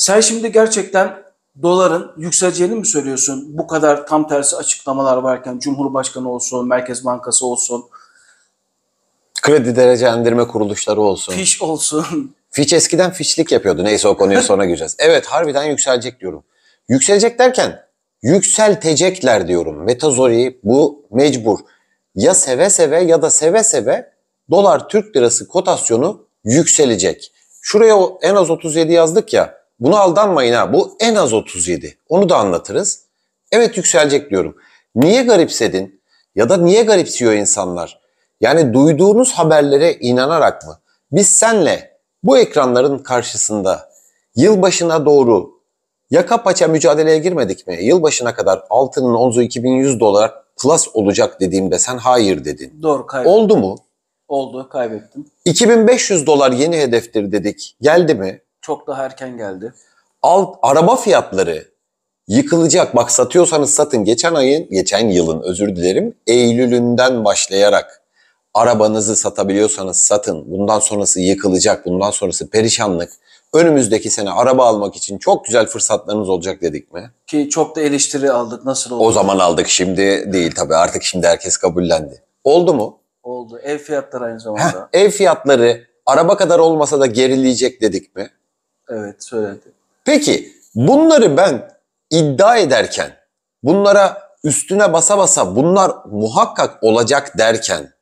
Sen şimdi gerçekten doların yükseleceğini mi söylüyorsun? Bu kadar tam tersi açıklamalar varken Cumhurbaşkanı olsun, Merkez Bankası olsun. Kredi derecelendirme kuruluşları olsun. Fiş olsun. Fiş eskiden fişlik yapıyordu. Neyse o konuyu sonra gireceğiz. Evet harbiden yükselecek diyorum. Yükselecek derken yükseltecekler diyorum. Metazori bu mecbur. Ya seve seve ya da seve seve dolar Türk lirası kotasyonu yükselecek. Şuraya en az 37 yazdık ya. Buna aldanmayın ha. Bu en az 37. Onu da anlatırız. Evet yükselecek diyorum. Niye garipsedin? Ya da niye garipsiyor insanlar? Yani duyduğunuz haberlere inanarak mı? Biz senle bu ekranların karşısında yılbaşına doğru yaka paça mücadeleye girmedik mi? Yılbaşına kadar altının onzu 2100 dolar plus olacak dediğimde sen hayır dedin. Doğru kaybettim. Oldu mu? Oldu kaybettim. 2500 dolar yeni hedeftir dedik. Geldi mi? çok daha erken geldi. Al, araba fiyatları yıkılacak. Bak satıyorsanız satın. Geçen ayın, geçen yılın özür dilerim. Eylül'ünden başlayarak arabanızı satabiliyorsanız satın. Bundan sonrası yıkılacak. Bundan sonrası perişanlık. Önümüzdeki sene araba almak için çok güzel fırsatlarınız olacak dedik mi? Ki çok da eleştiri aldık. Nasıl oldu? O zaman aldık. Şimdi değil tabii. Artık şimdi herkes kabullendi. Oldu mu? Oldu. Ev fiyatları aynı zamanda. Heh, ev fiyatları araba kadar olmasa da gerileyecek dedik mi? Evet söyledi. Peki bunları ben iddia ederken, bunlara üstüne basa basa bunlar muhakkak olacak derken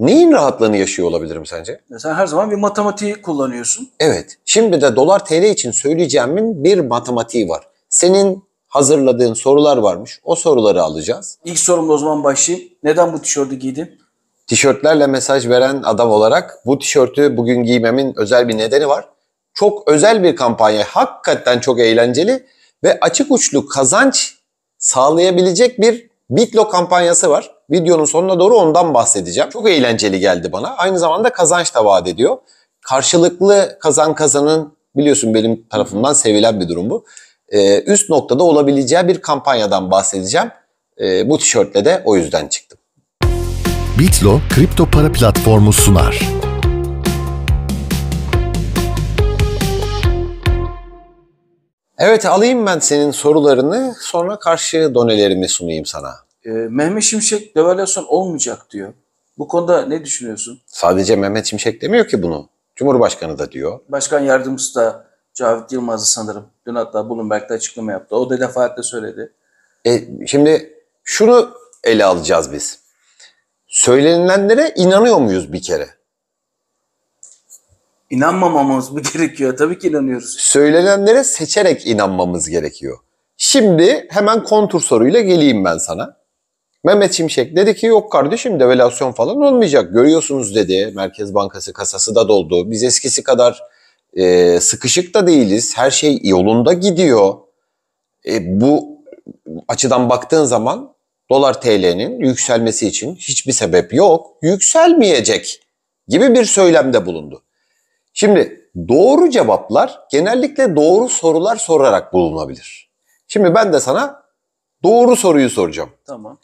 neyin rahatlığını yaşıyor olabilirim sence? Ya sen her zaman bir matematiği kullanıyorsun. Evet. Şimdi de dolar TL için söyleyeceğimin bir matematiği var. Senin hazırladığın sorular varmış. O soruları alacağız. İlk sorumla o zaman başlayayım. Neden bu tişörtü giydin? Tişörtlerle mesaj veren adam olarak bu tişörtü bugün giymemin özel bir nedeni var. Çok özel bir kampanya. Hakikaten çok eğlenceli ve açık uçlu kazanç sağlayabilecek bir Bitlo kampanyası var. Videonun sonuna doğru ondan bahsedeceğim. Çok eğlenceli geldi bana. Aynı zamanda kazanç da vaat ediyor. Karşılıklı kazan kazanın biliyorsun benim tarafından sevilen bir durum bu. Ee, üst noktada olabileceği bir kampanyadan bahsedeceğim. Ee, bu tişörtle de o yüzden çıktım. Bitlo kripto para platformu sunar. Evet alayım ben senin sorularını sonra karşı donelerimi sunayım sana. Ee, Mehmet Şimşek devalüasyon olmayacak diyor. Bu konuda ne düşünüyorsun? Sadece Mehmet Şimşek demiyor ki bunu. Cumhurbaşkanı da diyor. Başkan yardımcısı da Cavit Yılmaz'ı sanırım. Dün hatta Bloomberg'de açıklama yaptı. O da defaatle söyledi. E, şimdi şunu ele alacağız biz. Söylenilenlere inanıyor muyuz bir kere? İnanmamamız mı gerekiyor? Tabii ki inanıyoruz. Söylenenlere seçerek inanmamız gerekiyor. Şimdi hemen kontur soruyla geleyim ben sana. Mehmet Şimşek dedi ki yok kardeşim devalüasyon falan olmayacak. Görüyorsunuz dedi. Merkez Bankası kasası da doldu. Biz eskisi kadar e, sıkışık da değiliz. Her şey yolunda gidiyor. E, bu açıdan baktığın zaman dolar TL'nin yükselmesi için hiçbir sebep yok. Yükselmeyecek gibi bir söylemde bulundu. Şimdi doğru cevaplar genellikle doğru sorular sorarak bulunabilir. Şimdi ben de sana doğru soruyu soracağım. Tamam.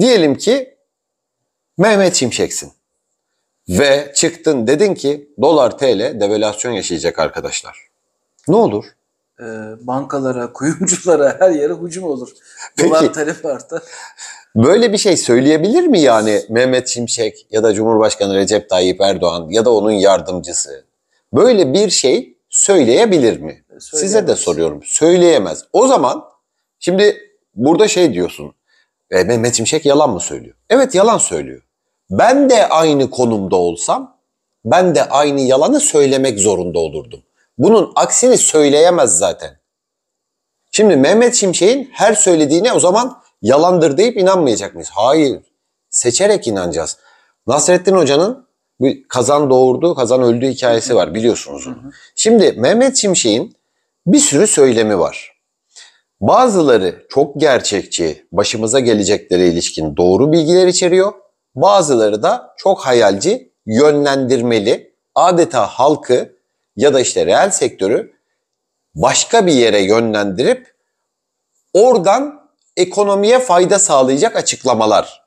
Diyelim ki Mehmet Şimşek'sin. Ve çıktın dedin ki dolar TL devalüasyon yaşayacak arkadaşlar. Ne olur? Ee, bankalara, kuyumculara her yere hücum olur. Peki, talep artar. Böyle bir şey söyleyebilir mi yani Mehmet Şimşek ya da Cumhurbaşkanı Recep Tayyip Erdoğan ya da onun yardımcısı böyle bir şey söyleyebilir mi? Söyleyemez. Size de soruyorum. Söyleyemez. O zaman şimdi burada şey diyorsun. E, Mehmet Şimşek yalan mı söylüyor? Evet yalan söylüyor. Ben de aynı konumda olsam ben de aynı yalanı söylemek zorunda olurdum. Bunun aksini söyleyemez zaten. Şimdi Mehmet Şimşek'in her söylediğine o zaman yalandır deyip inanmayacak mıyız? Hayır. Seçerek inanacağız. Nasrettin Hoca'nın bir kazan doğurdu, kazan öldü hikayesi var biliyorsunuz onu. Şimdi Mehmet Şimşek'in bir sürü söylemi var. Bazıları çok gerçekçi, başımıza geleceklere ilişkin doğru bilgiler içeriyor. Bazıları da çok hayalci, yönlendirmeli, adeta halkı ya da işte reel sektörü başka bir yere yönlendirip oradan ekonomiye fayda sağlayacak açıklamalar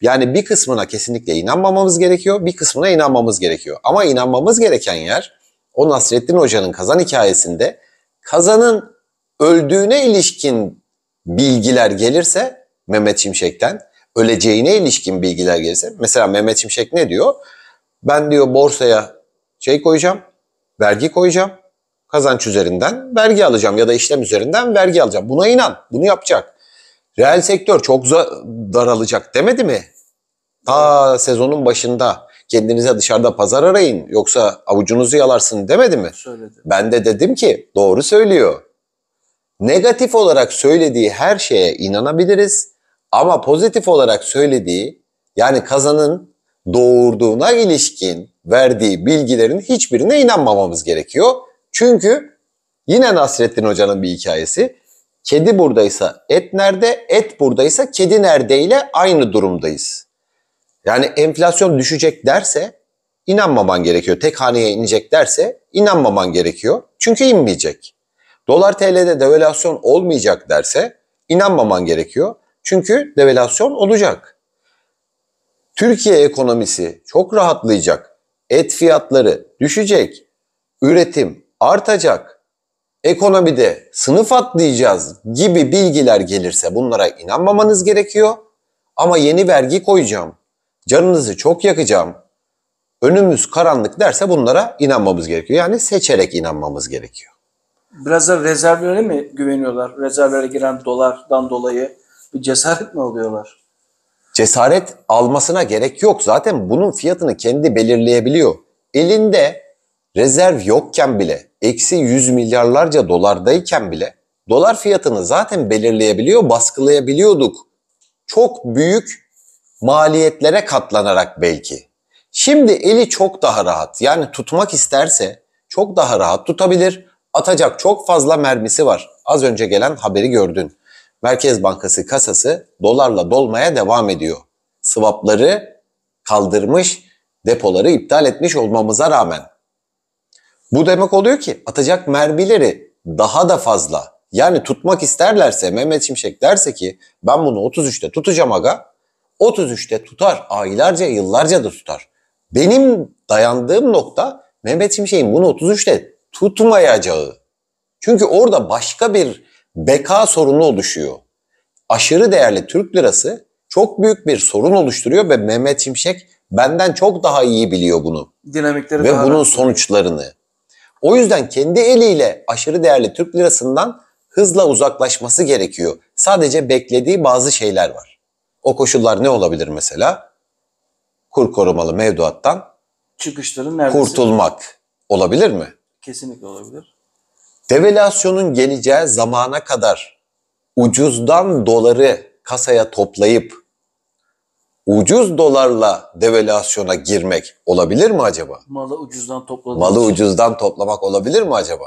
yani bir kısmına kesinlikle inanmamamız gerekiyor, bir kısmına inanmamız gerekiyor. Ama inanmamız gereken yer o Nasrettin Hoca'nın kazan hikayesinde kazanın öldüğüne ilişkin bilgiler gelirse Mehmet Şimşek'ten, öleceğine ilişkin bilgiler gelirse mesela Mehmet Şimşek ne diyor? Ben diyor borsaya şey koyacağım, vergi koyacağım, kazanç üzerinden vergi alacağım ya da işlem üzerinden vergi alacağım. Buna inan, bunu yapacak. Reel sektör çok daralacak demedi mi? Ta sezonun başında kendinize dışarıda pazar arayın yoksa avucunuzu yalarsın demedi mi? Söyledi. Ben de dedim ki doğru söylüyor. Negatif olarak söylediği her şeye inanabiliriz ama pozitif olarak söylediği yani kazanın doğurduğuna ilişkin verdiği bilgilerin hiçbirine inanmamamız gerekiyor. Çünkü yine Nasrettin Hoca'nın bir hikayesi Kedi buradaysa et nerede? Et buradaysa kedi nerede ile aynı durumdayız. Yani enflasyon düşecek derse inanmaman gerekiyor. Tek haneye inecek derse inanmaman gerekiyor. Çünkü inmeyecek. Dolar TL'de devalüasyon olmayacak derse inanmaman gerekiyor. Çünkü devalüasyon olacak. Türkiye ekonomisi çok rahatlayacak. Et fiyatları düşecek. Üretim artacak ekonomide sınıf atlayacağız gibi bilgiler gelirse bunlara inanmamanız gerekiyor. Ama yeni vergi koyacağım, canınızı çok yakacağım, önümüz karanlık derse bunlara inanmamız gerekiyor. Yani seçerek inanmamız gerekiyor. Biraz da rezervlere mi güveniyorlar? Rezervlere giren dolardan dolayı bir cesaret mi alıyorlar? Cesaret almasına gerek yok. Zaten bunun fiyatını kendi belirleyebiliyor. Elinde rezerv yokken bile eksi 100 milyarlarca dolardayken bile dolar fiyatını zaten belirleyebiliyor, baskılayabiliyorduk. Çok büyük maliyetlere katlanarak belki. Şimdi eli çok daha rahat. Yani tutmak isterse çok daha rahat tutabilir. Atacak çok fazla mermisi var. Az önce gelen haberi gördün. Merkez Bankası kasası dolarla dolmaya devam ediyor. Swapları kaldırmış, depoları iptal etmiş olmamıza rağmen bu demek oluyor ki atacak mermileri daha da fazla. Yani tutmak isterlerse Mehmet Şimşek derse ki ben bunu 33'te tutacağım aga. 33'te tutar. Aylarca yıllarca da tutar. Benim dayandığım nokta Mehmet Şimşek'in bunu 33'te tutmayacağı. Çünkü orada başka bir beka sorunu oluşuyor. Aşırı değerli Türk lirası çok büyük bir sorun oluşturuyor ve Mehmet Şimşek benden çok daha iyi biliyor bunu. Dinamikleri ve bunun sonuçlarını. O yüzden kendi eliyle aşırı değerli Türk lirasından hızla uzaklaşması gerekiyor. Sadece beklediği bazı şeyler var. O koşullar ne olabilir mesela? Kur korumalı mevduattan çıkışların neredeyse kurtulmak olabilir mi? Kesinlikle olabilir. Devalüasyonun geleceği zamana kadar ucuzdan doları kasaya toplayıp ucuz dolarla develasyona girmek olabilir mi acaba? Malı ucuzdan toplamak. Malı ucuzdan toplamak olabilir mi acaba?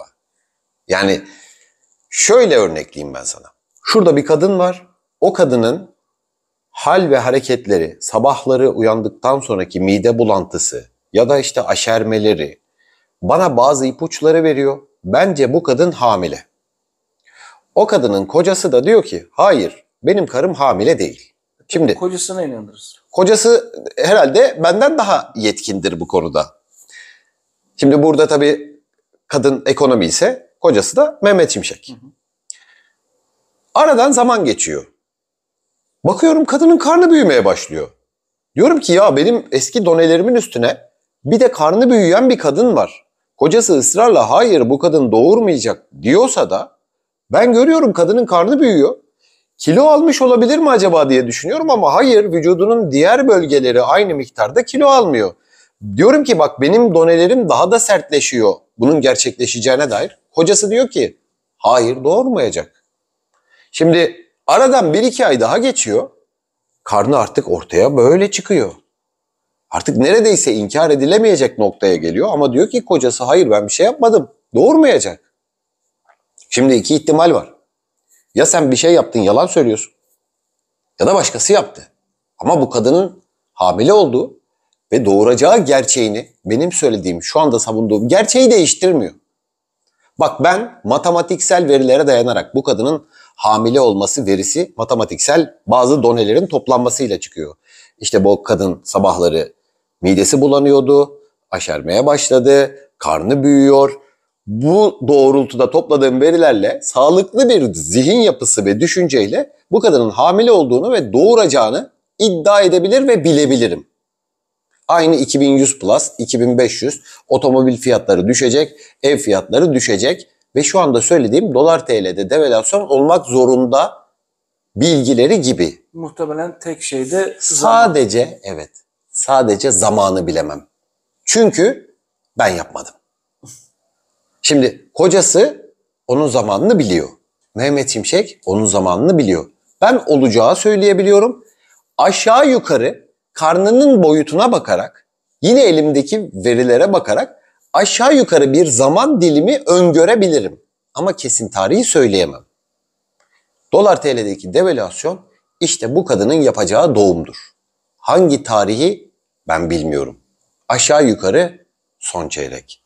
Yani şöyle örnekleyeyim ben sana. Şurada bir kadın var. O kadının hal ve hareketleri, sabahları uyandıktan sonraki mide bulantısı ya da işte aşermeleri bana bazı ipuçları veriyor. Bence bu kadın hamile. O kadının kocası da diyor ki hayır benim karım hamile değil. Şimdi kocasına inanırız. Kocası herhalde benden daha yetkindir bu konuda. Şimdi burada tabii kadın ekonomi ise kocası da Mehmet Şimşek. Hı hı. Aradan zaman geçiyor. Bakıyorum kadının karnı büyümeye başlıyor. Diyorum ki ya benim eski donelerimin üstüne bir de karnı büyüyen bir kadın var. Kocası ısrarla hayır bu kadın doğurmayacak diyorsa da ben görüyorum kadının karnı büyüyor. Kilo almış olabilir mi acaba diye düşünüyorum ama hayır vücudunun diğer bölgeleri aynı miktarda kilo almıyor. Diyorum ki bak benim donelerim daha da sertleşiyor bunun gerçekleşeceğine dair. Hocası diyor ki hayır doğurmayacak. Şimdi aradan bir iki ay daha geçiyor. Karnı artık ortaya böyle çıkıyor. Artık neredeyse inkar edilemeyecek noktaya geliyor ama diyor ki kocası hayır ben bir şey yapmadım. Doğurmayacak. Şimdi iki ihtimal var. Ya sen bir şey yaptın yalan söylüyorsun ya da başkası yaptı. Ama bu kadının hamile olduğu ve doğuracağı gerçeğini benim söylediğim şu anda savunduğum gerçeği değiştirmiyor. Bak ben matematiksel verilere dayanarak bu kadının hamile olması verisi matematiksel bazı donelerin toplanmasıyla çıkıyor. İşte bu kadın sabahları midesi bulanıyordu, aşermeye başladı, karnı büyüyor, bu doğrultuda topladığım verilerle sağlıklı bir zihin yapısı ve düşünceyle bu kadının hamile olduğunu ve doğuracağını iddia edebilir ve bilebilirim. Aynı 2100 plus, 2500 otomobil fiyatları düşecek, ev fiyatları düşecek ve şu anda söylediğim dolar TL'de devalüasyon olmak zorunda bilgileri gibi. Muhtemelen tek şey de sadece evet. Sadece zamanı bilemem. Çünkü ben yapmadım. Şimdi kocası onun zamanını biliyor. Mehmet Şimşek onun zamanını biliyor. Ben olacağı söyleyebiliyorum. Aşağı yukarı karnının boyutuna bakarak yine elimdeki verilere bakarak aşağı yukarı bir zaman dilimi öngörebilirim. Ama kesin tarihi söyleyemem. Dolar TL'deki devalüasyon işte bu kadının yapacağı doğumdur. Hangi tarihi ben bilmiyorum. Aşağı yukarı son çeyrek.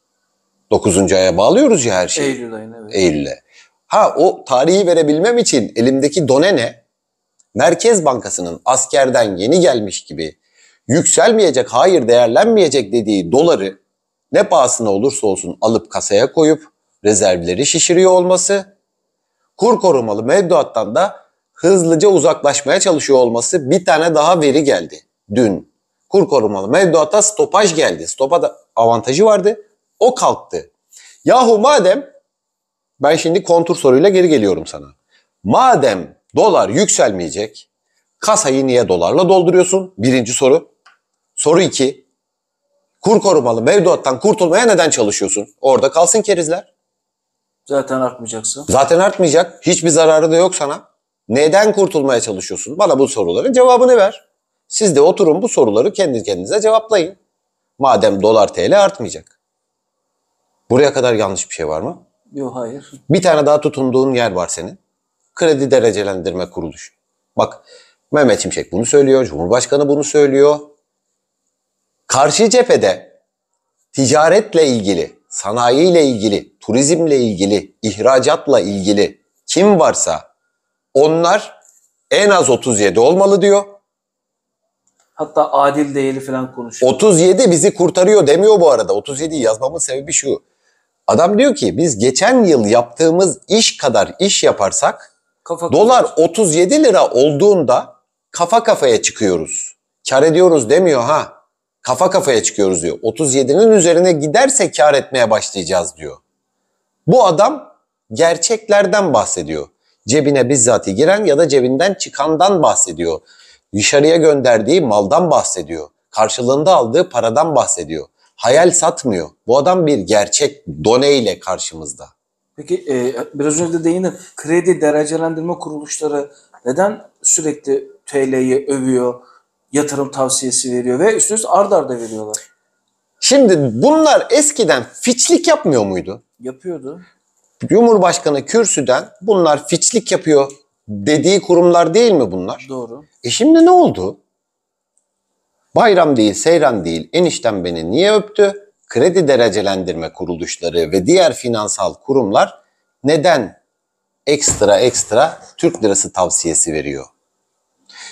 9. aya bağlıyoruz ya her şeyi. Eylül ayına evet. Eylül'e. Ha o tarihi verebilmem için elimdeki done ne? Merkez Bankası'nın askerden yeni gelmiş gibi yükselmeyecek, hayır değerlenmeyecek dediği doları ne pahasına olursa olsun alıp kasaya koyup rezervleri şişiriyor olması, kur korumalı mevduattan da hızlıca uzaklaşmaya çalışıyor olması bir tane daha veri geldi dün. Kur korumalı mevduata stopaj geldi. Stopa da avantajı vardı. O kalktı. Yahu madem ben şimdi kontur soruyla geri geliyorum sana. Madem dolar yükselmeyecek, kasayı niye dolarla dolduruyorsun? Birinci soru. Soru iki. Kur korumalı mevduattan kurtulmaya neden çalışıyorsun? Orada kalsın kerizler. Zaten artmayacaksın. Zaten artmayacak. Hiçbir zararı da yok sana. Neden kurtulmaya çalışıyorsun? Bana bu soruların cevabını ver. Siz de oturun bu soruları kendi kendinize cevaplayın. Madem dolar TL artmayacak. Buraya kadar yanlış bir şey var mı? Yok hayır. Bir tane daha tutunduğun yer var senin. Kredi derecelendirme kuruluş. Bak Mehmet Şimşek bunu söylüyor, Cumhurbaşkanı bunu söylüyor. Karşı cephede ticaretle ilgili, sanayiyle ilgili, turizmle ilgili, ihracatla ilgili kim varsa onlar en az 37 olmalı diyor. Hatta adil değil falan konuşuyor. 37 bizi kurtarıyor demiyor bu arada. 37'yi yazmamın sebebi şu. Adam diyor ki biz geçen yıl yaptığımız iş kadar iş yaparsak Kafa dolar 37 lira olduğunda kafa kafaya çıkıyoruz. Kar ediyoruz demiyor ha. Kafa kafaya çıkıyoruz diyor. 37'nin üzerine giderse kar etmeye başlayacağız diyor. Bu adam gerçeklerden bahsediyor. Cebine bizzat giren ya da cebinden çıkandan bahsediyor. Dışarıya gönderdiği maldan bahsediyor. Karşılığında aldığı paradan bahsediyor hayal satmıyor. Bu adam bir gerçek done ile karşımızda. Peki e, biraz önce de değindim. Kredi derecelendirme kuruluşları neden sürekli TL'yi övüyor, yatırım tavsiyesi veriyor ve üstüne üstü ard arda veriyorlar? Şimdi bunlar eskiden fiçlik yapmıyor muydu? Yapıyordu. Cumhurbaşkanı kürsüden bunlar fiçlik yapıyor dediği kurumlar değil mi bunlar? Doğru. E şimdi ne oldu? Bayram değil, seyran değil, enişten beni niye öptü? Kredi derecelendirme kuruluşları ve diğer finansal kurumlar neden ekstra ekstra Türk lirası tavsiyesi veriyor?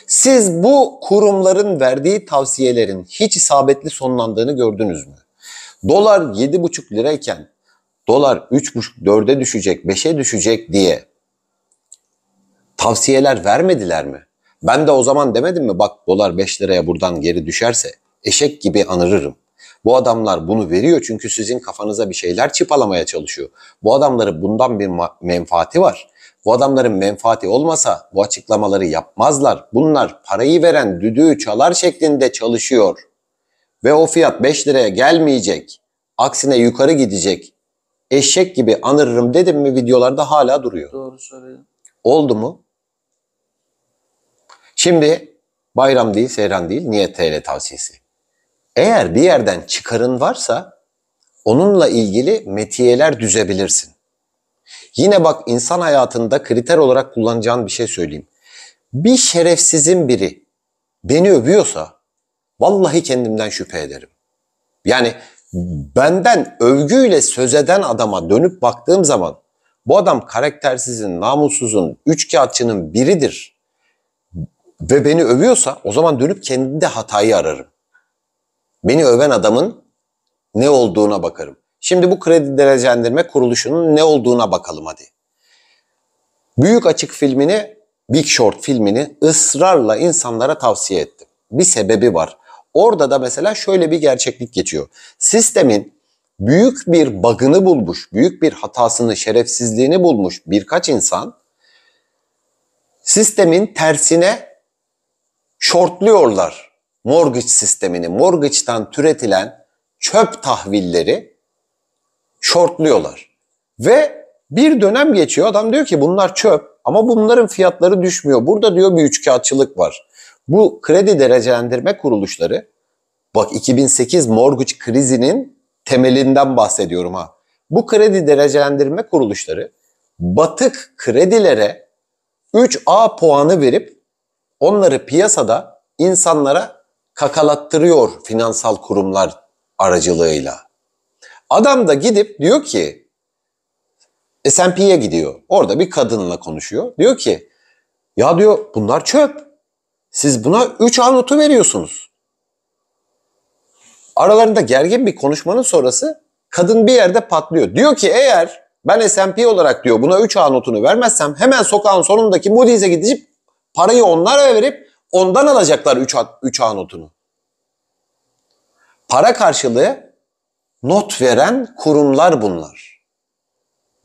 Siz bu kurumların verdiği tavsiyelerin hiç isabetli sonlandığını gördünüz mü? Dolar 7,5 lirayken dolar 3,5 4'e düşecek, 5'e düşecek diye tavsiyeler vermediler mi? Ben de o zaman demedim mi bak dolar 5 liraya buradan geri düşerse eşek gibi anırırım. Bu adamlar bunu veriyor çünkü sizin kafanıza bir şeyler çıpalamaya çalışıyor. Bu adamların bundan bir menfaati var. Bu adamların menfaati olmasa bu açıklamaları yapmazlar. Bunlar parayı veren düdüğü çalar şeklinde çalışıyor. Ve o fiyat 5 liraya gelmeyecek. Aksine yukarı gidecek. Eşek gibi anırırım dedim mi videolarda hala duruyor. Doğru söylüyorsun. Oldu mu? Şimdi bayram değil, seyran değil, niyet TL tavsiyesi. Eğer bir yerden çıkarın varsa onunla ilgili metiyeler düzebilirsin. Yine bak insan hayatında kriter olarak kullanacağın bir şey söyleyeyim. Bir şerefsizin biri beni övüyorsa vallahi kendimden şüphe ederim. Yani benden övgüyle söz eden adama dönüp baktığım zaman bu adam karaktersizin, namussuzun, üç kağıtçının biridir ve beni övüyorsa o zaman dönüp kendinde hatayı ararım. Beni öven adamın ne olduğuna bakarım. Şimdi bu kredi derecelendirme kuruluşunun ne olduğuna bakalım hadi. Büyük Açık filmini, Big Short filmini ısrarla insanlara tavsiye ettim. Bir sebebi var. Orada da mesela şöyle bir gerçeklik geçiyor. Sistemin büyük bir bagını bulmuş, büyük bir hatasını, şerefsizliğini bulmuş birkaç insan sistemin tersine shortluyorlar mortgage sistemini. Mortgage'tan türetilen çöp tahvilleri shortluyorlar. Ve bir dönem geçiyor adam diyor ki bunlar çöp ama bunların fiyatları düşmüyor. Burada diyor bir üçkağıtçılık var. Bu kredi derecelendirme kuruluşları bak 2008 mortgage krizinin temelinden bahsediyorum ha. Bu kredi derecelendirme kuruluşları batık kredilere 3A puanı verip onları piyasada insanlara kakalattırıyor finansal kurumlar aracılığıyla. Adam da gidip diyor ki S&P'ye gidiyor. Orada bir kadınla konuşuyor. Diyor ki ya diyor bunlar çöp. Siz buna 3 anotu veriyorsunuz. Aralarında gergin bir konuşmanın sonrası kadın bir yerde patlıyor. Diyor ki eğer ben S&P olarak diyor buna 3 anotunu vermezsem hemen sokağın sonundaki Moody's'e gidip Parayı onlara verip ondan alacaklar 3 3 A notunu. Para karşılığı not veren kurumlar bunlar.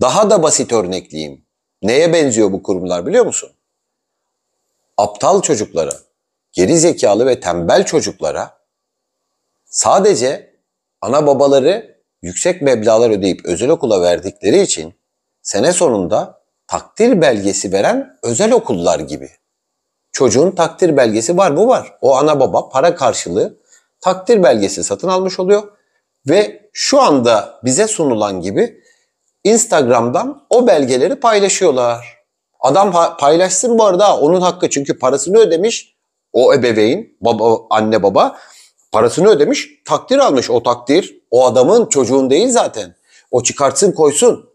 Daha da basit örnekleyeyim. Neye benziyor bu kurumlar biliyor musun? Aptal çocuklara, geri zekalı ve tembel çocuklara sadece ana babaları yüksek meblağlar ödeyip özel okula verdikleri için sene sonunda takdir belgesi veren özel okullar gibi. Çocuğun takdir belgesi var mı? Var. O ana baba para karşılığı takdir belgesi satın almış oluyor. Ve şu anda bize sunulan gibi Instagram'dan o belgeleri paylaşıyorlar. Adam paylaşsın bu arada onun hakkı çünkü parasını ödemiş o ebeveyn, baba, anne baba parasını ödemiş, takdir almış. O takdir o adamın çocuğun değil zaten. O çıkartsın koysun.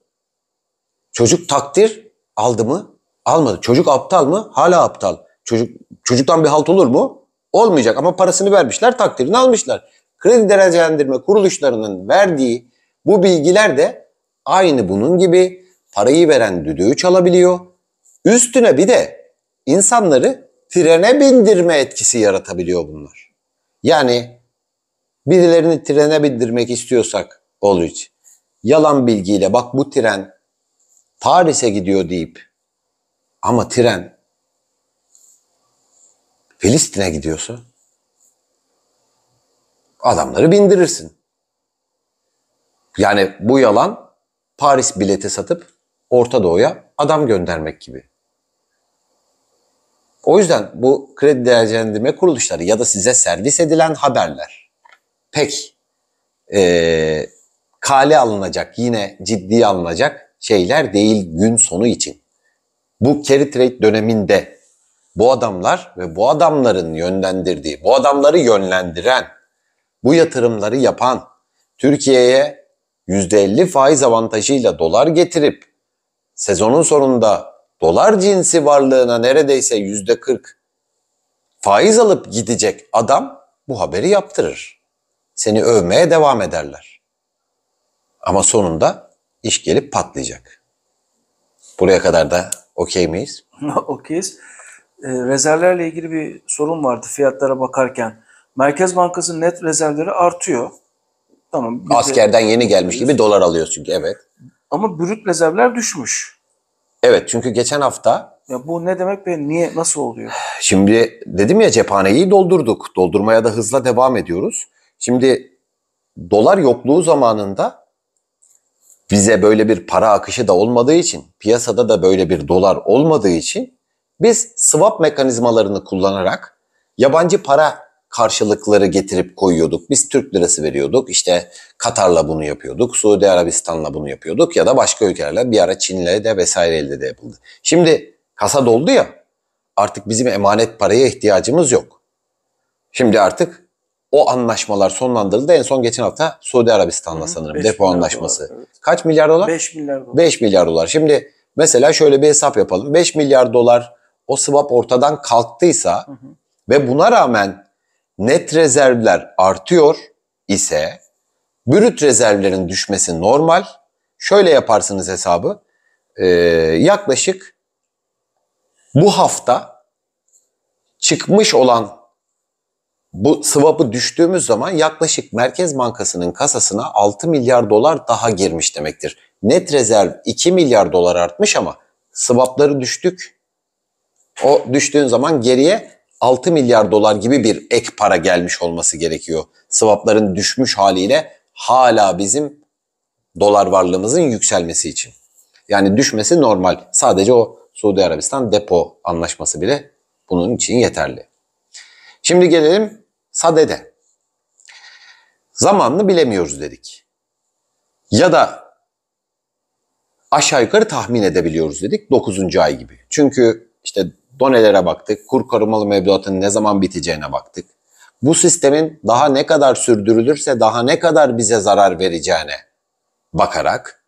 Çocuk takdir aldı mı? Almadı. Çocuk aptal mı? Hala aptal. Çocuk çocuktan bir halt olur mu? Olmayacak ama parasını vermişler, takdirini almışlar. Kredi derecelendirme kuruluşlarının verdiği bu bilgiler de aynı bunun gibi parayı veren düdüğü çalabiliyor. Üstüne bir de insanları trene bindirme etkisi yaratabiliyor bunlar. Yani birilerini trene bindirmek istiyorsak Oluç yalan bilgiyle bak bu tren Paris'e gidiyor deyip ama tren Filistin'e gidiyorsa adamları bindirirsin. Yani bu yalan Paris bileti satıp Orta Doğu'ya adam göndermek gibi. O yüzden bu kredi değerlendirme kuruluşları ya da size servis edilen haberler pek e, kale alınacak, yine ciddiye alınacak şeyler değil gün sonu için. Bu carry trade döneminde bu adamlar ve bu adamların yönlendirdiği, bu adamları yönlendiren, bu yatırımları yapan, Türkiye'ye %50 faiz avantajıyla dolar getirip sezonun sonunda dolar cinsi varlığına neredeyse %40 faiz alıp gidecek adam bu haberi yaptırır. Seni övmeye devam ederler. Ama sonunda iş gelip patlayacak. Buraya kadar da okey miyiz? Okeyiz. Ee, rezervlerle ilgili bir sorun vardı fiyatlara bakarken. Merkez Bankası'nın net rezervleri artıyor. Tamam. bütçe- Askerden yeni gelmiş gibi dolar alıyoruz çünkü evet. Ama brüt rezervler düşmüş. Evet çünkü geçen hafta Ya bu ne demek ve niye nasıl oluyor? şimdi dedim ya cephaneyi doldurduk. Doldurmaya da hızla devam ediyoruz. Şimdi dolar yokluğu zamanında bize böyle bir para akışı da olmadığı için piyasada da böyle bir dolar olmadığı için biz swap mekanizmalarını kullanarak yabancı para karşılıkları getirip koyuyorduk. Biz Türk lirası veriyorduk. İşte Katar'la bunu yapıyorduk. Suudi Arabistan'la bunu yapıyorduk ya da başka ülkelerle bir ara Çin'le de vesaireyle de yapıldı. Şimdi kasa doldu ya artık bizim emanet paraya ihtiyacımız yok. Şimdi artık o anlaşmalar sonlandırıldı. En son geçen hafta Suudi Arabistan'la sanırım depo anlaşması. Dolar, evet. Kaç milyar dolar? 5 milyar dolar. 5 milyar dolar. Şimdi mesela şöyle bir hesap yapalım. 5 milyar dolar o swap ortadan kalktıysa hı hı. ve buna rağmen net rezervler artıyor ise brüt rezervlerin düşmesi normal. Şöyle yaparsınız hesabı. Ee, yaklaşık bu hafta çıkmış olan bu swap'ı düştüğümüz zaman yaklaşık Merkez Bankası'nın kasasına 6 milyar dolar daha girmiş demektir. Net rezerv 2 milyar dolar artmış ama swap'ları düştük. O düştüğün zaman geriye 6 milyar dolar gibi bir ek para gelmiş olması gerekiyor. Swapların düşmüş haliyle hala bizim dolar varlığımızın yükselmesi için. Yani düşmesi normal. Sadece o Suudi Arabistan depo anlaşması bile bunun için yeterli. Şimdi gelelim SADE'de. Zamanını bilemiyoruz dedik. Ya da aşağı yukarı tahmin edebiliyoruz dedik 9. ay gibi. Çünkü işte Donelere baktık. Kur korumalı mevduatın ne zaman biteceğine baktık. Bu sistemin daha ne kadar sürdürülürse daha ne kadar bize zarar vereceğine bakarak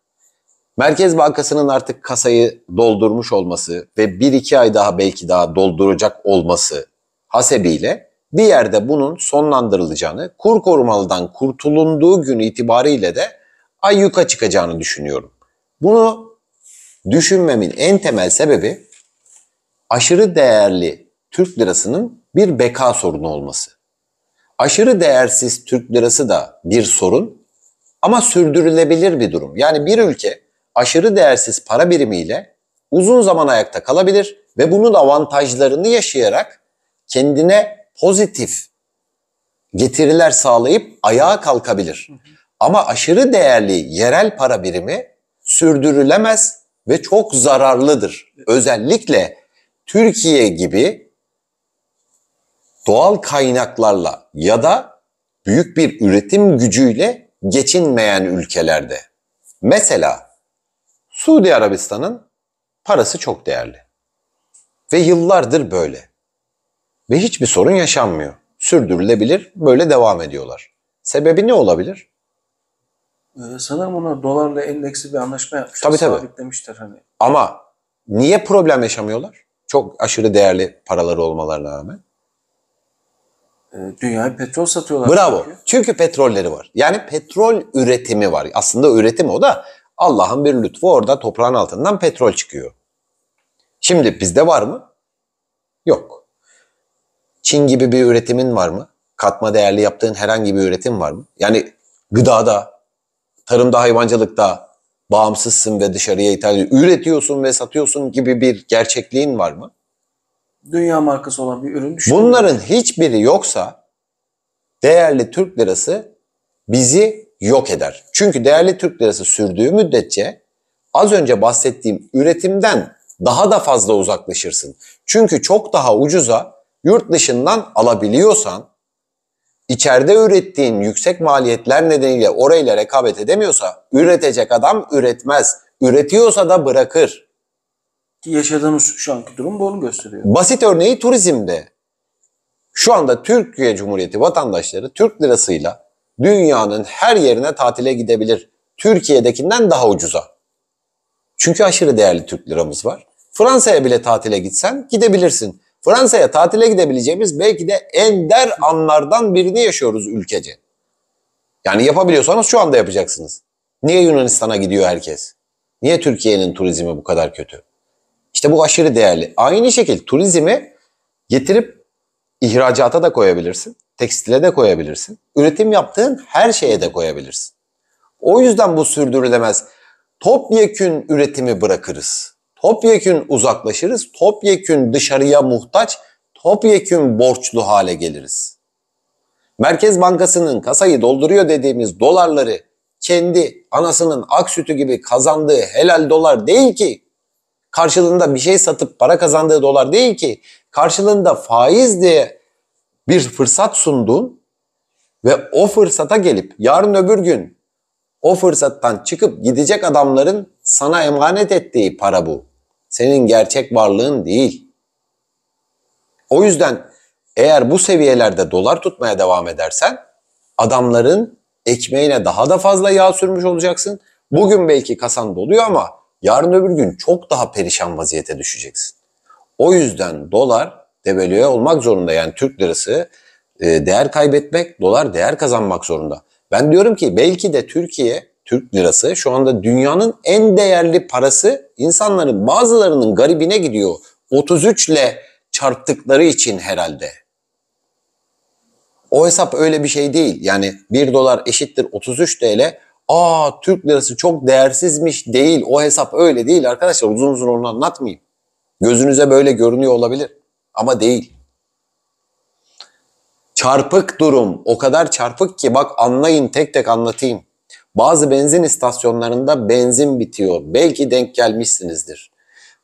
Merkez Bankası'nın artık kasayı doldurmuş olması ve 1-2 ay daha belki daha dolduracak olması hasebiyle bir yerde bunun sonlandırılacağını, kur korumalıdan kurtulunduğu gün itibariyle de ay ayyuka çıkacağını düşünüyorum. Bunu düşünmemin en temel sebebi aşırı değerli Türk lirasının bir beka sorunu olması. Aşırı değersiz Türk lirası da bir sorun ama sürdürülebilir bir durum. Yani bir ülke aşırı değersiz para birimiyle uzun zaman ayakta kalabilir ve bunun avantajlarını yaşayarak kendine pozitif getiriler sağlayıp ayağa kalkabilir. Ama aşırı değerli yerel para birimi sürdürülemez ve çok zararlıdır. Özellikle Türkiye gibi doğal kaynaklarla ya da büyük bir üretim gücüyle geçinmeyen ülkelerde. Mesela Suudi Arabistan'ın parası çok değerli ve yıllardır böyle. Ve hiçbir sorun yaşanmıyor. Sürdürülebilir, böyle devam ediyorlar. Sebebi ne olabilir? Ee, sanırım ona dolarla endeksli bir anlaşma yapmışlar. Tabii tabii. Sabitlemişler hani. Ama niye problem yaşamıyorlar? Çok aşırı değerli paraları olmalarına rağmen. Ee, dünyaya petrol satıyorlar. Bravo. Çünkü. çünkü petrolleri var. Yani petrol üretimi var. Aslında üretim o da Allah'ın bir lütfu orada toprağın altından petrol çıkıyor. Şimdi bizde var mı? Yok. Çin gibi bir üretimin var mı? Katma değerli yaptığın herhangi bir üretim var mı? Yani gıdada, tarımda, hayvancılıkta, bağımsızsın ve dışarıya ithal üretiyorsun ve satıyorsun gibi bir gerçekliğin var mı? Dünya markası olan bir ürün düşünün. Bunların hiçbiri yoksa değerli Türk lirası bizi yok eder. Çünkü değerli Türk lirası sürdüğü müddetçe az önce bahsettiğim üretimden daha da fazla uzaklaşırsın. Çünkü çok daha ucuza yurt dışından alabiliyorsan içeride ürettiğin yüksek maliyetler nedeniyle orayla rekabet edemiyorsa üretecek adam üretmez. Üretiyorsa da bırakır. Yaşadığımız şu anki durum bunu gösteriyor. Basit örneği turizmde. Şu anda Türkiye Cumhuriyeti vatandaşları Türk lirasıyla dünyanın her yerine tatile gidebilir. Türkiye'dekinden daha ucuza. Çünkü aşırı değerli Türk liramız var. Fransa'ya bile tatile gitsen gidebilirsin. Fransa'ya tatile gidebileceğimiz belki de ender anlardan birini yaşıyoruz ülkece. Yani yapabiliyorsanız şu anda yapacaksınız. Niye Yunanistan'a gidiyor herkes? Niye Türkiye'nin turizmi bu kadar kötü? İşte bu aşırı değerli. Aynı şekilde turizmi getirip ihracata da koyabilirsin, tekstile de koyabilirsin, üretim yaptığın her şeye de koyabilirsin. O yüzden bu sürdürülemez. Topyekün üretimi bırakırız. Topyekün uzaklaşırız, topyekün dışarıya muhtaç, topyekün borçlu hale geliriz. Merkez Bankası'nın kasayı dolduruyor dediğimiz dolarları kendi anasının ak sütü gibi kazandığı helal dolar değil ki. Karşılığında bir şey satıp para kazandığı dolar değil ki. Karşılığında faiz diye bir fırsat sunduğun ve o fırsata gelip yarın öbür gün o fırsattan çıkıp gidecek adamların sana emanet ettiği para bu senin gerçek varlığın değil. O yüzden eğer bu seviyelerde dolar tutmaya devam edersen adamların ekmeğine daha da fazla yağ sürmüş olacaksın. Bugün belki kasan doluyor ama yarın öbür gün çok daha perişan vaziyete düşeceksin. O yüzden dolar devalüe olmak zorunda. Yani Türk lirası e, değer kaybetmek, dolar değer kazanmak zorunda. Ben diyorum ki belki de Türkiye Türk lirası şu anda dünyanın en değerli parası insanların bazılarının garibine gidiyor. 33 ile çarptıkları için herhalde. O hesap öyle bir şey değil. Yani 1 dolar eşittir 33 TL. Aa Türk lirası çok değersizmiş değil. O hesap öyle değil arkadaşlar. Uzun uzun onu anlatmayayım. Gözünüze böyle görünüyor olabilir ama değil. Çarpık durum o kadar çarpık ki bak anlayın tek tek anlatayım. Bazı benzin istasyonlarında benzin bitiyor. Belki denk gelmişsinizdir.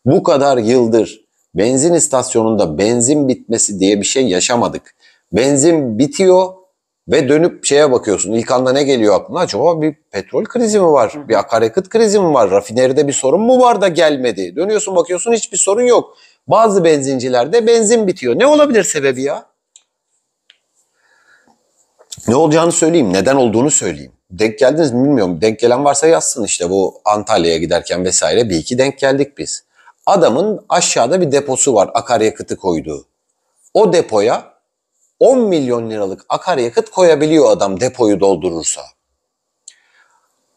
Bu kadar yıldır benzin istasyonunda benzin bitmesi diye bir şey yaşamadık. Benzin bitiyor ve dönüp şeye bakıyorsun. İlk anda ne geliyor aklına? Acaba bir petrol krizi mi var? Bir akaryakıt krizi mi var? Rafineride bir sorun mu var da gelmedi? Dönüyorsun bakıyorsun hiçbir sorun yok. Bazı benzincilerde benzin bitiyor. Ne olabilir sebebi ya? Ne olacağını söyleyeyim, neden olduğunu söyleyeyim. Denk geldiniz mi bilmiyorum. Denk gelen varsa yazsın işte bu Antalya'ya giderken vesaire bir iki denk geldik biz. Adamın aşağıda bir deposu var akaryakıtı koyduğu. O depoya 10 milyon liralık akaryakıt koyabiliyor adam depoyu doldurursa.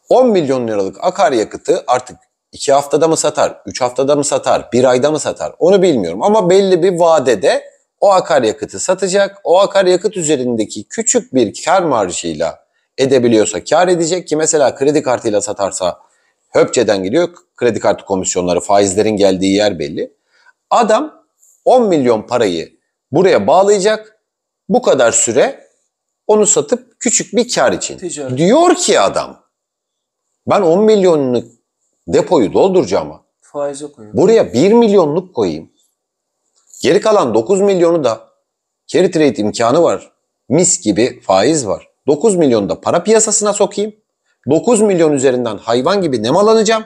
10 milyon liralık akaryakıtı artık 2 haftada mı satar, 3 haftada mı satar, 1 ayda mı satar onu bilmiyorum. Ama belli bir vadede o akaryakıtı satacak. O akaryakıt üzerindeki küçük bir kar marjıyla edebiliyorsa kar edecek ki mesela kredi kartıyla satarsa höpçeden gidiyor. Kredi kartı komisyonları faizlerin geldiği yer belli. Adam 10 milyon parayı buraya bağlayacak. Bu kadar süre onu satıp küçük bir kar için. Ticaret. Diyor ki adam ben 10 milyonluk depoyu dolduracağım. Faize koyayım. Buraya 1 milyonluk koyayım. Geri kalan 9 milyonu da carry trade imkanı var. Mis gibi faiz var. 9 milyonu da para piyasasına sokayım. 9 milyon üzerinden hayvan gibi alacağım?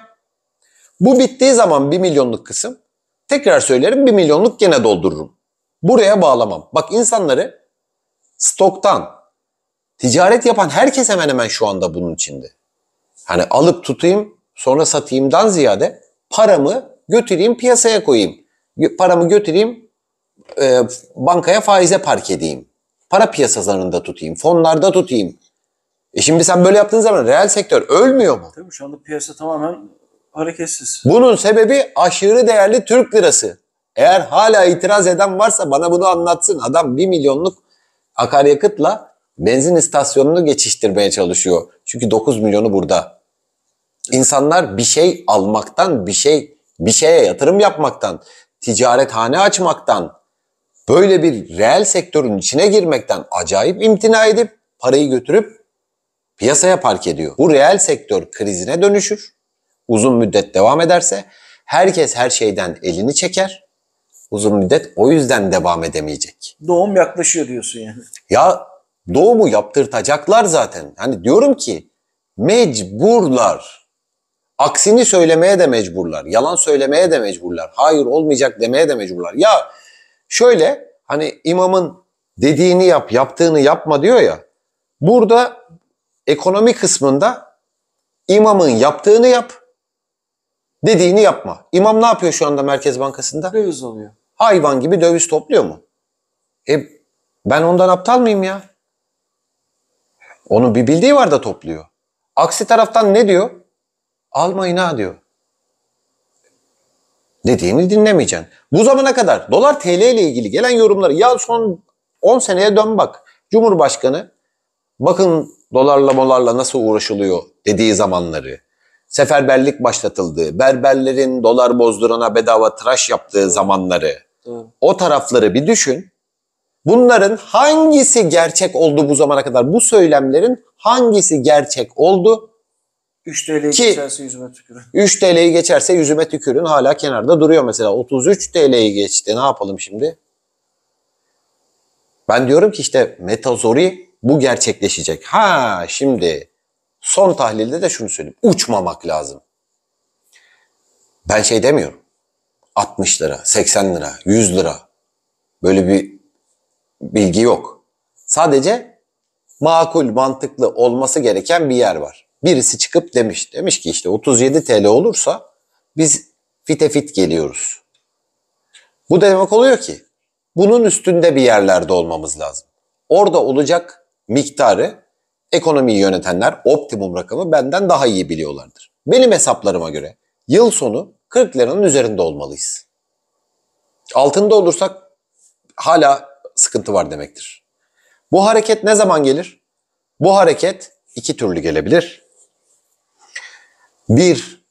Bu bittiği zaman 1 milyonluk kısım tekrar söylerim 1 milyonluk gene doldururum. Buraya bağlamam. Bak insanları stoktan ticaret yapan herkes hemen hemen şu anda bunun içinde. Hani alıp tutayım sonra satayımdan ziyade paramı götüreyim piyasaya koyayım. Paramı götüreyim e, bankaya faize park edeyim. Para piyasalarında tutayım. Fonlarda tutayım. E şimdi sen böyle yaptığın zaman reel sektör ölmüyor mu? Tabii şu anda piyasa tamamen hareketsiz. Bunun sebebi aşırı değerli Türk lirası. Eğer hala itiraz eden varsa bana bunu anlatsın. Adam 1 milyonluk akaryakıtla benzin istasyonunu geçiştirmeye çalışıyor. Çünkü 9 milyonu burada. İnsanlar bir şey almaktan, bir şey bir şeye yatırım yapmaktan, ticarethane açmaktan, böyle bir reel sektörün içine girmekten acayip imtina edip parayı götürüp piyasaya park ediyor. Bu reel sektör krizine dönüşür. Uzun müddet devam ederse herkes her şeyden elini çeker. Uzun müddet o yüzden devam edemeyecek. Doğum yaklaşıyor diyorsun yani. Ya doğumu yaptırtacaklar zaten. Hani diyorum ki mecburlar Aksini söylemeye de mecburlar. Yalan söylemeye de mecburlar. Hayır olmayacak demeye de mecburlar. Ya şöyle hani imamın dediğini yap, yaptığını yapma diyor ya. Burada ekonomi kısmında imamın yaptığını yap, dediğini yapma. İmam ne yapıyor şu anda Merkez Bankası'nda? Döviz alıyor. Hayvan gibi döviz topluyor mu? E ben ondan aptal mıyım ya? Onun bir bildiği var da topluyor. Aksi taraftan ne diyor? Almayın ha diyor. Dediğini dinlemeyeceksin. Bu zamana kadar dolar TL ile ilgili gelen yorumları ya son 10 seneye dön bak. Cumhurbaşkanı bakın dolarla molarla nasıl uğraşılıyor dediği zamanları. Seferberlik başlatıldığı, berberlerin dolar bozdurana bedava tıraş yaptığı zamanları. O tarafları bir düşün. Bunların hangisi gerçek oldu bu zamana kadar? Bu söylemlerin hangisi gerçek oldu? 3 TL'yi Ki, geçerse yüzüme tükürün. 3 TL'yi geçerse yüzüme tükürün hala kenarda duruyor mesela. 33 TL'yi geçti ne yapalım şimdi? Ben diyorum ki işte metazori bu gerçekleşecek. Ha şimdi son tahlilde de şunu söyleyeyim. Uçmamak lazım. Ben şey demiyorum. 60 lira, 80 lira, 100 lira. Böyle bir bilgi yok. Sadece makul, mantıklı olması gereken bir yer var birisi çıkıp demiş. Demiş ki işte 37 TL olursa biz fite fit geliyoruz. Bu demek oluyor ki bunun üstünde bir yerlerde olmamız lazım. Orada olacak miktarı ekonomiyi yönetenler optimum rakamı benden daha iyi biliyorlardır. Benim hesaplarıma göre yıl sonu 40 liranın üzerinde olmalıyız. Altında olursak hala sıkıntı var demektir. Bu hareket ne zaman gelir? Bu hareket iki türlü gelebilir. Bir,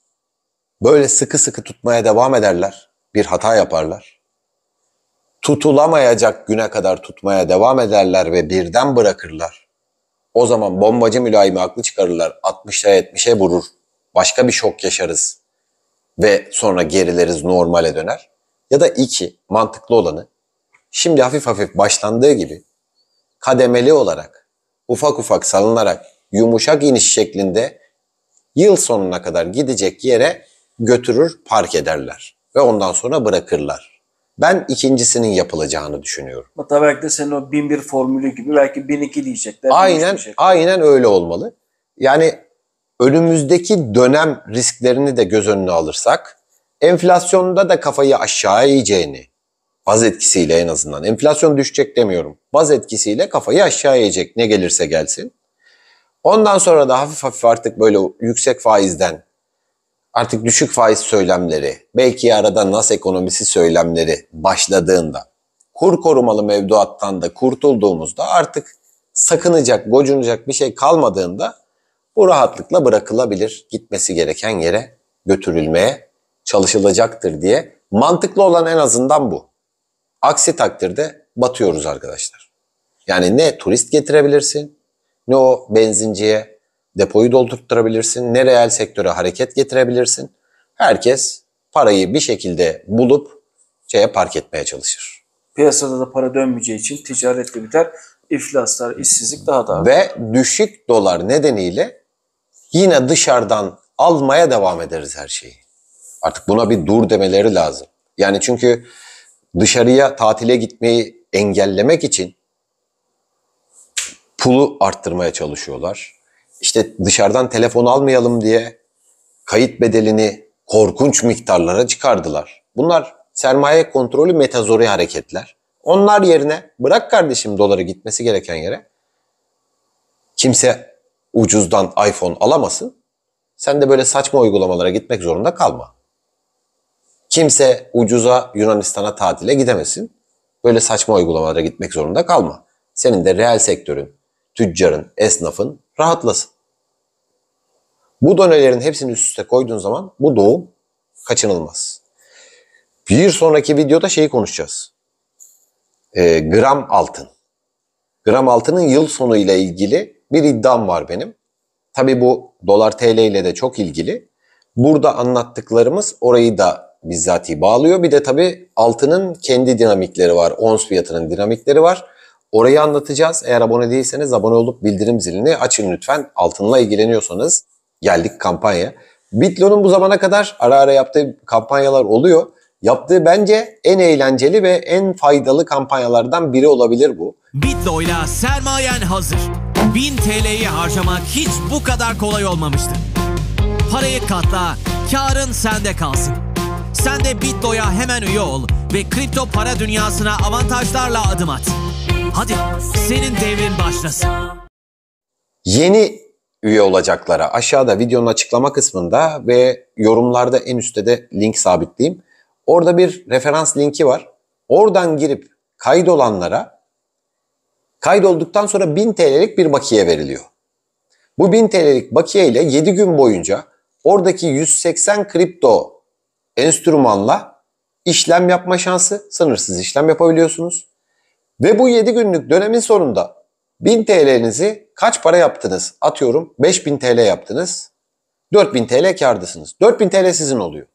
böyle sıkı sıkı tutmaya devam ederler. Bir hata yaparlar. Tutulamayacak güne kadar tutmaya devam ederler ve birden bırakırlar. O zaman bombacı mülayimi aklı çıkarırlar. 60'a 70'e vurur. Başka bir şok yaşarız. Ve sonra gerileriz normale döner. Ya da iki, mantıklı olanı. Şimdi hafif hafif başlandığı gibi kademeli olarak, ufak ufak salınarak, yumuşak iniş şeklinde yıl sonuna kadar gidecek yere götürür park ederler ve ondan sonra bırakırlar. Ben ikincisinin yapılacağını düşünüyorum. Hatta belki de senin o bir formülü gibi belki bin iki diyecekler. Aynen, aynen öyle olmalı. Yani önümüzdeki dönem risklerini de göz önüne alırsak enflasyonda da kafayı aşağı yiyeceğini, baz etkisiyle en azından enflasyon düşecek demiyorum. Baz etkisiyle kafayı aşağı yiyecek ne gelirse gelsin. Ondan sonra da hafif hafif artık böyle yüksek faizden artık düşük faiz söylemleri, belki arada nas ekonomisi söylemleri başladığında, kur korumalı mevduattan da kurtulduğumuzda artık sakınacak, gocunacak bir şey kalmadığında bu rahatlıkla bırakılabilir, gitmesi gereken yere götürülmeye çalışılacaktır diye mantıklı olan en azından bu. Aksi takdirde batıyoruz arkadaşlar. Yani ne turist getirebilirsin, ne o benzinciye depoyu doldurtturabilirsin ne reel sektöre hareket getirebilirsin. Herkes parayı bir şekilde bulup şeye park etmeye çalışır. Piyasada da para dönmeyeceği için ticaretle biter. İflaslar, işsizlik daha da artar. Ve düşük dolar nedeniyle yine dışarıdan almaya devam ederiz her şeyi. Artık buna bir dur demeleri lazım. Yani çünkü dışarıya tatile gitmeyi engellemek için pulu arttırmaya çalışıyorlar. İşte dışarıdan telefon almayalım diye kayıt bedelini korkunç miktarlara çıkardılar. Bunlar sermaye kontrolü metazori hareketler. Onlar yerine bırak kardeşim doları gitmesi gereken yere kimse ucuzdan iPhone alamasın. Sen de böyle saçma uygulamalara gitmek zorunda kalma. Kimse ucuza Yunanistan'a tatile gidemesin. Böyle saçma uygulamalara gitmek zorunda kalma. Senin de reel sektörün tüccarın, esnafın rahatlasın. Bu donelerin hepsini üst üste koyduğun zaman bu doğum kaçınılmaz. Bir sonraki videoda şeyi konuşacağız. E, gram altın. Gram altının yıl sonu ile ilgili bir iddiam var benim. Tabi bu dolar TL ile de çok ilgili. Burada anlattıklarımız orayı da bizzati bağlıyor. Bir de tabi altının kendi dinamikleri var. Ons fiyatının dinamikleri var. Orayı anlatacağız. Eğer abone değilseniz abone olup bildirim zilini açın lütfen. Altınla ilgileniyorsanız geldik kampanya. Bitlon'un bu zamana kadar ara ara yaptığı kampanyalar oluyor. Yaptığı bence en eğlenceli ve en faydalı kampanyalardan biri olabilir bu. Bitlo'yla sermayen hazır. 1000 TL'yi harcamak hiç bu kadar kolay olmamıştı. Parayı katla, karın sende kalsın. Sen de Bitlo'ya hemen üye ol ve kripto para dünyasına avantajlarla adım at. Hadi senin devrin başlasın. Yeni üye olacaklara aşağıda videonun açıklama kısmında ve yorumlarda en üstte de link sabitleyeyim. Orada bir referans linki var. Oradan girip kaydolanlara kaydolduktan sonra 1000 TL'lik bir bakiye veriliyor. Bu 1000 TL'lik bakiye ile 7 gün boyunca oradaki 180 kripto enstrümanla işlem yapma şansı sınırsız işlem yapabiliyorsunuz. Ve bu 7 günlük dönemin sonunda 1000 TL'nizi kaç para yaptınız? Atıyorum 5000 TL yaptınız. 4000 TL kardasınız. 4000 TL sizin oluyor.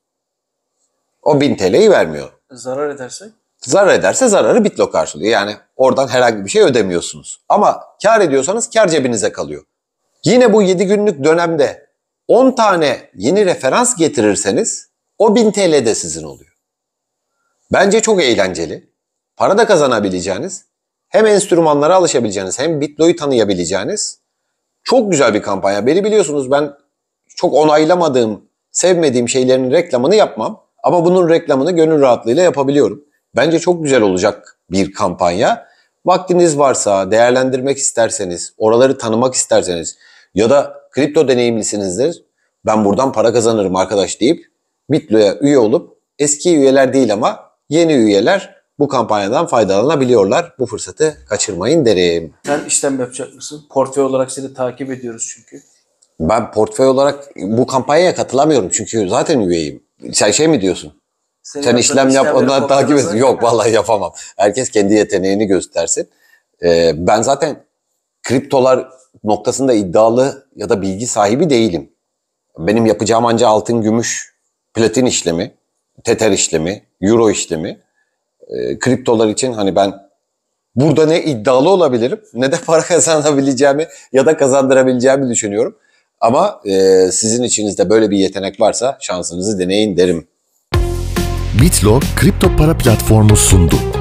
O 1000 TL'yi vermiyor. Zarar ederse? Zarar ederse zararı Bitlo karşılıyor. Yani oradan herhangi bir şey ödemiyorsunuz. Ama kar ediyorsanız kar cebinize kalıyor. Yine bu 7 günlük dönemde 10 tane yeni referans getirirseniz o 1000 TL de sizin oluyor. Bence çok eğlenceli para da kazanabileceğiniz, hem enstrümanlara alışabileceğiniz, hem Bitlo'yu tanıyabileceğiniz çok güzel bir kampanya. Beni biliyorsunuz ben çok onaylamadığım, sevmediğim şeylerin reklamını yapmam. Ama bunun reklamını gönül rahatlığıyla yapabiliyorum. Bence çok güzel olacak bir kampanya. Vaktiniz varsa, değerlendirmek isterseniz, oraları tanımak isterseniz ya da kripto deneyimlisinizdir. Ben buradan para kazanırım arkadaş deyip Bitlo'ya üye olup eski üyeler değil ama yeni üyeler bu kampanyadan faydalanabiliyorlar. Bu fırsatı kaçırmayın derim. Sen işlem yapacak mısın? Portföy olarak seni takip ediyoruz çünkü. Ben portföy olarak bu kampanyaya katılamıyorum çünkü zaten üyeyim. Sen şey mi diyorsun? Senin Sen işlem yap, ondan takip et. Yok vallahi yapamam. Herkes kendi yeteneğini göstersin. Ee, ben zaten kriptolar noktasında iddialı ya da bilgi sahibi değilim. Benim yapacağım ancak altın, gümüş, platin işlemi, teter işlemi, euro işlemi e, kriptolar için hani ben burada ne iddialı olabilirim ne de para kazanabileceğimi ya da kazandırabileceğimi düşünüyorum. Ama e, sizin içinizde böyle bir yetenek varsa şansınızı deneyin derim. Bitlo kripto para platformu sundu.